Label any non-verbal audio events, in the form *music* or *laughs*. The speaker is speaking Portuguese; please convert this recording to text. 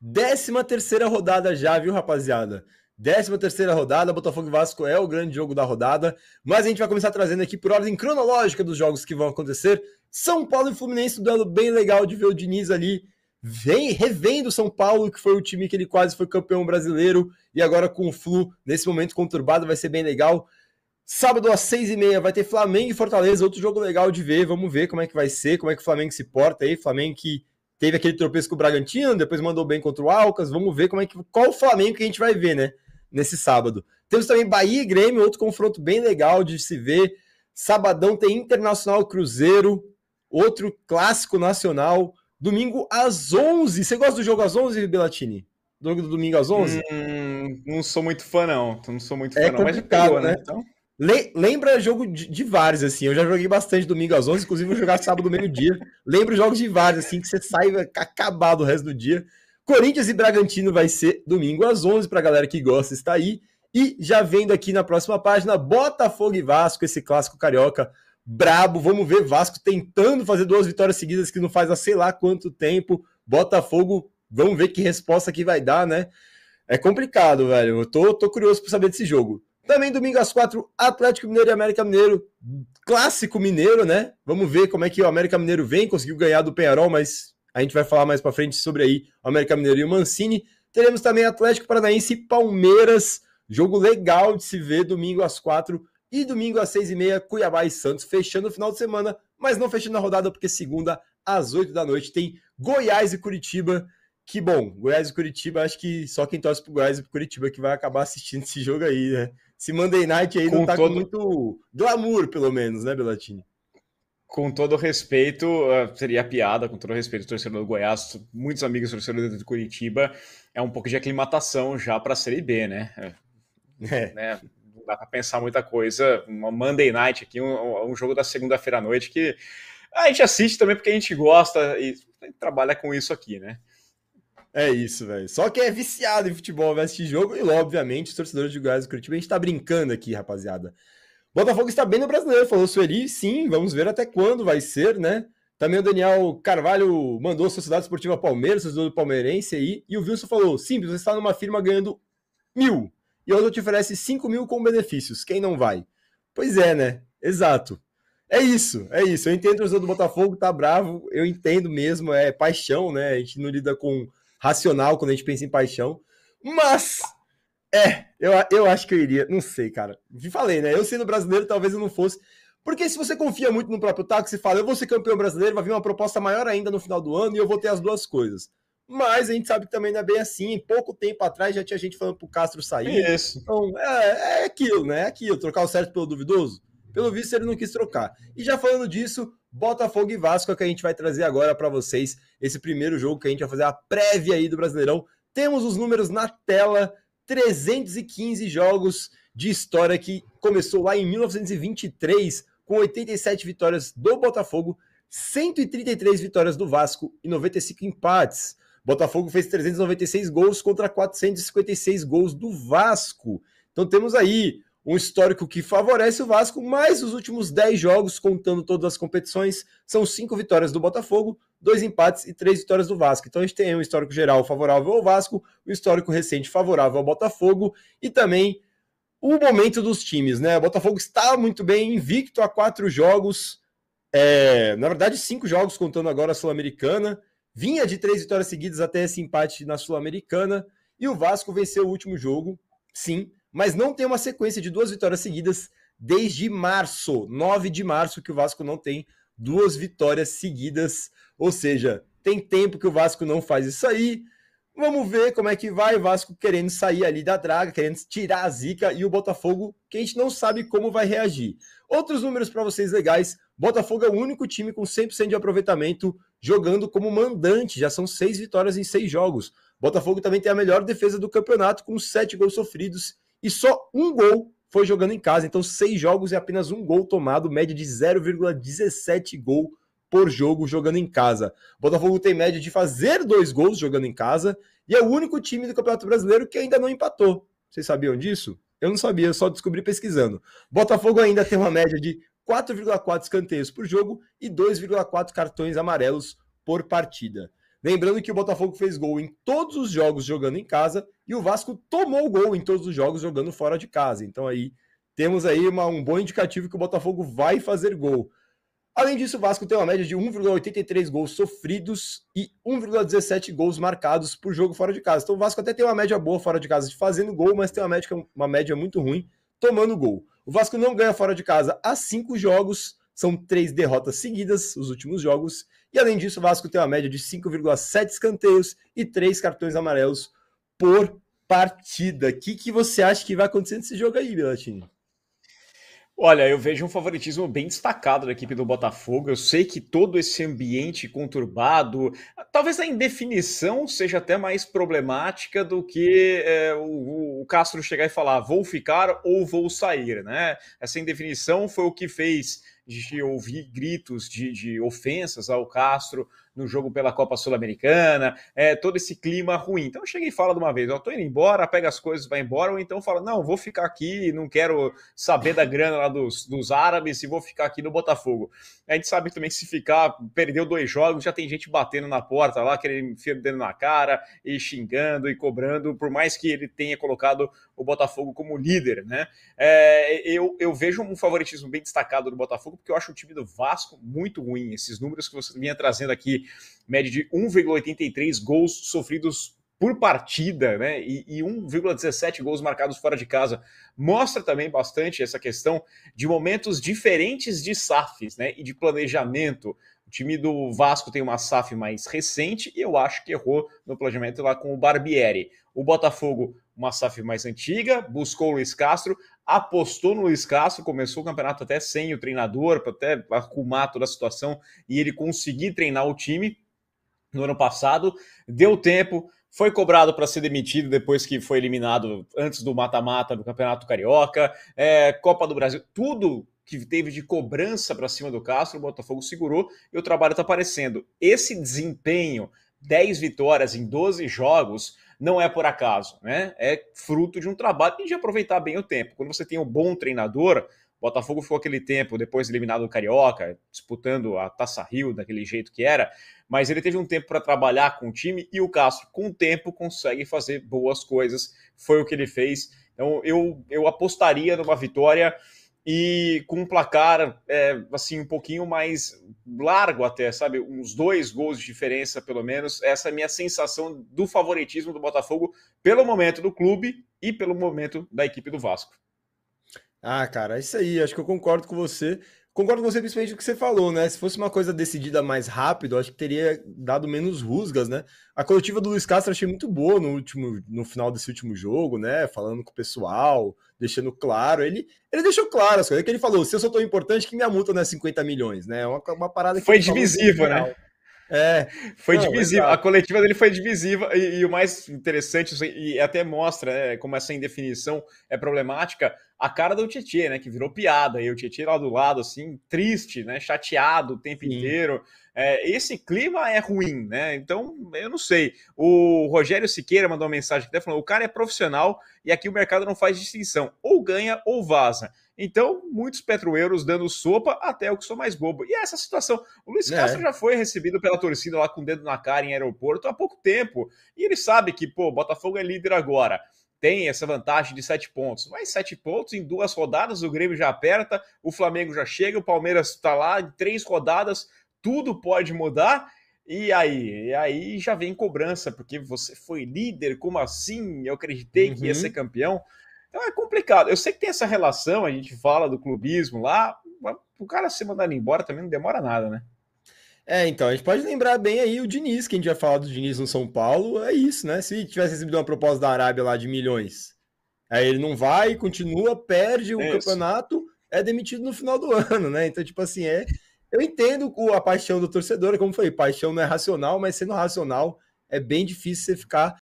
Décima terceira rodada já, viu, rapaziada? Décima terceira rodada, Botafogo e Vasco é o grande jogo da rodada, mas a gente vai começar trazendo aqui por ordem cronológica dos jogos que vão acontecer. São Paulo e Fluminense, um duelo bem legal de ver o Diniz ali vem revendo São Paulo, que foi o time que ele quase foi campeão brasileiro, e agora com o Flu nesse momento conturbado, vai ser bem legal. Sábado às seis e meia vai ter Flamengo e Fortaleza, outro jogo legal de ver. Vamos ver como é que vai ser, como é que o Flamengo se porta aí. Flamengo que teve aquele tropeço com o Bragantino, depois mandou bem contra o Alcas. Vamos ver como é que qual o Flamengo que a gente vai ver, né? Nesse sábado. Temos também Bahia e Grêmio, outro confronto bem legal de se ver. Sabadão tem Internacional Cruzeiro, outro clássico nacional. Domingo às 11. Você gosta do jogo às 11, Belatini? Do domingo às 11? Hum, não sou muito fã, não. Não sou muito é não. Mas pegou, né? né? Então... Le lembra jogo de, de vários, assim. Eu já joguei bastante domingo às 11, inclusive vou jogar sábado meio-dia. Lembra jogos de vários, assim, que você sai acabado o resto do dia. Corinthians e Bragantino vai ser domingo às 11, para galera que gosta, está aí. E já vendo aqui na próxima página, Botafogo e Vasco, esse clássico carioca brabo. Vamos ver Vasco tentando fazer duas vitórias seguidas que não faz há sei lá quanto tempo. Botafogo, vamos ver que resposta que vai dar, né? É complicado, velho. Eu tô, tô curioso para saber desse jogo. Também domingo às quatro, Atlético Mineiro e América Mineiro. Clássico Mineiro, né? Vamos ver como é que o América Mineiro vem, conseguiu ganhar do Penharol, mas a gente vai falar mais para frente sobre aí o América Mineiro e o Mancini. Teremos também Atlético Paranaense e Palmeiras. Jogo legal de se ver domingo às quatro e domingo às seis e meia, Cuiabá e Santos, fechando o final de semana, mas não fechando a rodada, porque segunda às oito da noite tem Goiás e Curitiba. Que bom, Goiás e Curitiba, acho que só quem torce pro Goiás e pro Curitiba que vai acabar assistindo esse jogo aí, né? Esse Monday Night aí com não tá todo... com muito glamour, pelo menos, né, Belatini? Com todo respeito, ah, seria piada, com todo respeito, torcedor do Goiás, muitos amigos torcedores do Curitiba, é um pouco de aclimatação já para a Série B, né? É. é né? Não dá para pensar muita coisa. Uma Monday Night aqui, um, um jogo da segunda-feira à noite que a gente assiste também porque a gente gosta e trabalha com isso aqui, né? É isso, velho. Só que é viciado em futebol vai assistir jogo e, obviamente, os torcedores de Goiás e Curitiba. A gente tá brincando aqui, rapaziada. Botafogo está bem no brasileiro, falou Sueli. Sim, vamos ver até quando vai ser, né? Também o Daniel Carvalho mandou a Sociedade Esportiva Palmeiras, torcedor do Palmeirense aí. E o Wilson falou: simples, você está numa firma ganhando mil e a te oferece cinco mil com benefícios. Quem não vai? Pois é, né? Exato. É isso, é isso. Eu entendo o torcedor do Botafogo, tá bravo, eu entendo mesmo, é paixão, né? A gente não lida com racional quando a gente pensa em paixão. Mas é, eu, eu acho que eu iria. Não sei, cara. Te falei, né? Eu sendo brasileiro, talvez eu não fosse. Porque se você confia muito no próprio taco, fala, eu vou ser campeão brasileiro, vai vir uma proposta maior ainda no final do ano e eu vou ter as duas coisas. Mas a gente sabe que também não é bem assim. Pouco tempo atrás já tinha gente falando pro Castro sair. isso. Então, é, é aquilo, né? É aquilo. Trocar o certo pelo duvidoso. Pelo visto, ele não quis trocar. E já falando disso, Botafogo e Vasco, é que a gente vai trazer agora para vocês esse primeiro jogo que a gente vai fazer a prévia aí do Brasileirão. Temos os números na tela, 315 jogos de história que começou lá em 1923 com 87 vitórias do Botafogo, 133 vitórias do Vasco e 95 empates. Botafogo fez 396 gols contra 456 gols do Vasco. Então temos aí um histórico que favorece o Vasco, mas os últimos 10 jogos, contando todas as competições, são cinco vitórias do Botafogo, dois empates e três vitórias do Vasco. Então a gente tem um histórico geral favorável ao Vasco, um histórico recente favorável ao Botafogo e também o momento dos times, né? O Botafogo está muito bem, invicto a quatro jogos, é, na verdade, cinco jogos, contando agora a Sul-Americana. Vinha de três vitórias seguidas até esse empate na Sul-Americana. E o Vasco venceu o último jogo, sim, mas não tem uma sequência de duas vitórias seguidas desde março, 9 de março, que o Vasco não tem duas vitórias seguidas. Ou seja, tem tempo que o Vasco não faz isso aí. Vamos ver como é que vai. O Vasco querendo sair ali da draga, querendo tirar a zica e o Botafogo, que a gente não sabe como vai reagir. Outros números para vocês legais: Botafogo é o único time com 100% de aproveitamento jogando como mandante. Já são seis vitórias em seis jogos. Botafogo também tem a melhor defesa do campeonato, com sete gols sofridos e só um gol foi jogando em casa. Então, seis jogos e apenas um gol tomado, média de 0,17 gol por jogo jogando em casa. O Botafogo tem média de fazer dois gols jogando em casa e é o único time do Campeonato Brasileiro que ainda não empatou. Vocês sabiam disso? Eu não sabia, eu só descobri pesquisando. Botafogo ainda tem uma média de 4,4 escanteios por jogo e 2,4 cartões amarelos por partida. Lembrando que o Botafogo fez gol em todos os jogos jogando em casa e o Vasco tomou gol em todos os jogos jogando fora de casa. Então aí temos aí uma, um bom indicativo que o Botafogo vai fazer gol. Além disso, o Vasco tem uma média de 1,83 gols sofridos e 1,17 gols marcados por jogo fora de casa. Então o Vasco até tem uma média boa fora de casa de fazendo gol, mas tem uma média, uma média muito ruim tomando gol. O Vasco não ganha fora de casa há cinco jogos, são três derrotas seguidas, os últimos jogos. E além disso, o Vasco tem uma média de 5,7 escanteios e três cartões amarelos por partida. O que, que você acha que vai acontecer nesse jogo aí, Belatini? Olha, eu vejo um favoritismo bem destacado da equipe do Botafogo. Eu sei que todo esse ambiente conturbado, talvez a indefinição seja até mais problemática do que é, o, o, Castro chegar e falar vou ficar ou vou sair, né? Essa indefinição foi o que fez de ouvir gritos de, de ofensas ao Castro no jogo pela Copa Sul-Americana, é, todo esse clima ruim. Então chega e fala de uma vez, ó, tô indo embora, pega as coisas, vai embora, ou então fala, não, vou ficar aqui, não quero saber da grana lá dos, dos árabes e vou ficar aqui no Botafogo. A gente sabe também que se ficar, perdeu dois jogos, já tem gente batendo na porta lá, querendo enfiar o na cara e xingando e cobrando, por mais que ele tenha colocado o Botafogo como líder, né? É, eu, eu vejo um favoritismo bem destacado do Botafogo, porque eu acho o time do Vasco muito ruim. Esses números que você vinha trazendo aqui, média de 1,83 gols sofridos por partida, né? E, e 1,17 gols marcados fora de casa. Mostra também bastante essa questão de momentos diferentes de SAFs, né? E de planejamento. O time do Vasco tem uma SAF mais recente e eu acho que errou no planejamento lá com o Barbieri. O Botafogo, uma SAF mais antiga, buscou o Luiz Castro, apostou no Luiz Castro, começou o campeonato até sem o treinador, para até arrumar toda a situação e ele conseguir treinar o time no ano passado. Deu tempo, foi cobrado para ser demitido depois que foi eliminado antes do mata-mata do Campeonato Carioca, é, Copa do Brasil, tudo que teve de cobrança para cima do Castro, o Botafogo segurou e o trabalho está aparecendo. Esse desempenho, 10 vitórias em 12 jogos, não é por acaso, né? É fruto de um trabalho e de aproveitar bem o tempo. Quando você tem um bom treinador, Botafogo ficou aquele tempo depois eliminado do Carioca, disputando a Taça Rio daquele jeito que era, mas ele teve um tempo para trabalhar com o time e o Castro, com o tempo, consegue fazer boas coisas. Foi o que ele fez. Então eu, eu apostaria numa vitória e com um placar é, assim um pouquinho mais largo até, sabe, uns dois gols de diferença pelo menos. Essa é a minha sensação do favoritismo do Botafogo pelo momento do clube e pelo momento da equipe do Vasco. Ah, cara, é isso aí. Acho que eu concordo com você. Concordo com você principalmente o que você falou, né? Se fosse uma coisa decidida mais rápido, acho que teria dado menos rusgas, né? A coletiva do Luiz Castro achei muito boa no último, no final desse último jogo, né? Falando com o pessoal, deixando claro. Ele, ele deixou claro as coisas. É que ele falou: se eu sou tão importante, que minha multa não é 50 milhões, né? É uma, uma parada que. Foi divisiva, né? É, foi divisiva. A coletiva dele foi divisiva e, e o mais interessante, e até mostra né, como essa indefinição é problemática, a cara do Tietchan, né? Que virou piada. E o Tietchan lá do lado, assim, triste, né? Chateado o tempo Sim. inteiro é, esse clima é ruim, né? Então, eu não sei. O Rogério Siqueira mandou uma mensagem que né, falando: o cara é profissional e aqui o mercado não faz distinção, ou ganha ou vaza. Então, muitos petroeiros dando sopa até o que sou mais bobo. E é essa situação, o Luiz é. Castro já foi recebido pela torcida lá com o dedo na cara em aeroporto há pouco tempo. E ele sabe que, pô, Botafogo é líder agora tem essa vantagem de sete pontos. Mas sete pontos em duas rodadas, o Grêmio já aperta, o Flamengo já chega, o Palmeiras está lá em três rodadas, tudo pode mudar. E aí, e aí já vem cobrança, porque você foi líder, como assim? Eu acreditei uhum. que ia uhum. ser campeão. Então é complicado. Eu sei que tem essa relação, a gente fala do clubismo lá, o cara ser mandado embora também não demora nada, né? É, então, a gente pode lembrar bem aí o Diniz, que a gente já falou do Diniz no São Paulo, é isso, né? Se tivesse recebido uma proposta da Arábia lá de milhões, aí ele não vai, continua, perde o é campeonato, é demitido no final do *laughs* ano, né? Então, tipo assim, é, eu entendo a paixão do torcedor, como foi, paixão não é racional, mas sendo racional, é bem difícil você ficar